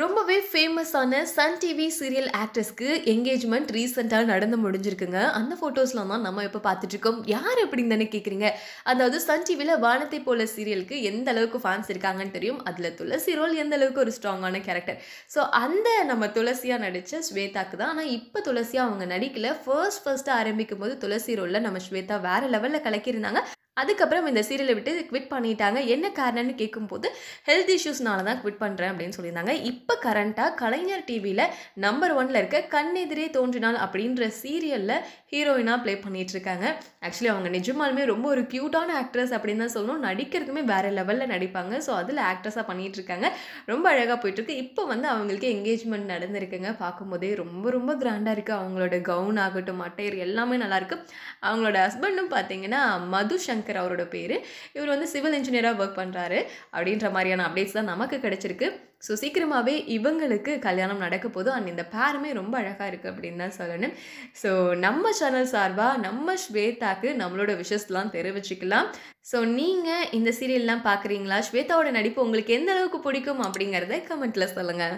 ரொம்பவே ஃபேமஸான Sun TV serial ஆக்ட்ரஸ்க்கு என்கேஜ்மெண்ட் ரீசெண்டாக நடந்து முடிஞ்சிருக்குங்க அந்த ஃபோட்டோஸ்லாம் தான் நம்ம இப்போ பார்த்துட்ருக்கோம் யார் அப்படின்னு தானே கேட்குறீங்க அதாவது சன் டிவியில் வானத்தை போல சீரியலுக்கு எந்த அளவுக்கு ஃபேன்ஸ் இருக்காங்கன்னு தெரியும் அதில் துளசி ரோல் எந்த அளவுக்கு ஒரு ஸ்ட்ராங்கான கேரக்டர் ஸோ அந்த நம்ம துளசியாக நடித்த ஸ்வேதாக்கு தான் ஆனால் இப்போ துளசியாக அவங்க நடிக்கல ஃபர்ஸ்ட் ஃபர்ஸ்ட்டாக ஆரம்பிக்கும் போது துளசி ரோலில் நம்ம ஸ்வேதா வேறு லெவலில் கலக்கியிருந்தாங்க அதுக்கப்புறம் இந்த சீரியலை விட்டு குவிட் பண்ணிட்டாங்க என்ன காரணம்னு கேட்கும்போது ஹெல்த் இஷ்யூஸ்னால தான் குவிட் பண்ணுறேன் அப்படின்னு சொல்லியிருந்தாங்க இப்போ கரண்ட்டாக கலைஞர் டிவியில் நம்பர் ஒனில் இருக்க கண்ணெதிரே தோன்றினால் அப்படின்ற சீரியலில் ஹீரோயினாக ப்ளே பண்ணிகிட்ருக்காங்க ஆக்சுவலி அவங்க நிஜமாலுமே ரொம்ப ஒரு க்யூட்டான ஆக்ட்ரஸ் அப்படின்னு தான் சொல்லணும் நடிக்கிறதுமே வேறு லெவலில் நடிப்பாங்க ஸோ அதில் ஆக்ட்ரஸாக பண்ணிகிட்ருக்காங்க ரொம்ப அழகாக போயிட்டுருக்கு இப்போ வந்து அவங்களுக்கு என்கேஜ்மெண்ட் நடந்திருக்குங்க பார்க்கும்போதே ரொம்ப ரொம்ப கிராண்டாக இருக்குது அவங்களோட கவுன் ஆகட்டும் மட்டையர் எல்லாமே நல்லாயிருக்கு அவங்களோட ஹஸ்பண்டும் பார்த்தீங்கன்னா மது சங்கர் சங்கர் அவரோட பேர் இவர் வந்து சிவில் இன்ஜினியராக ஒர்க் பண்ணுறாரு அப்படின்ற மாதிரியான அப்டேட்ஸ் தான் நமக்கு கிடச்சிருக்கு ஸோ சீக்கிரமாகவே இவங்களுக்கு கல்யாணம் நடக்க போதும் அண்ட் இந்த பேருமே ரொம்ப அழகாக இருக்குது அப்படின்னு தான் சொல்லணும் ஸோ நம்ம சேனல் சார்பாக நம்ம ஸ்வேதாக்கு நம்மளோட விஷஸ்லாம் தெரிவிச்சுக்கலாம் ஸோ நீங்கள் இந்த சீரியல்லாம் பார்க்குறீங்களா ஸ்வேதாவோட நடிப்பு உங்களுக்கு எந்த அளவுக்கு பிடிக்கும் அப்படிங்கிறத கமெண்ட்டில் சொல்லுங்கள்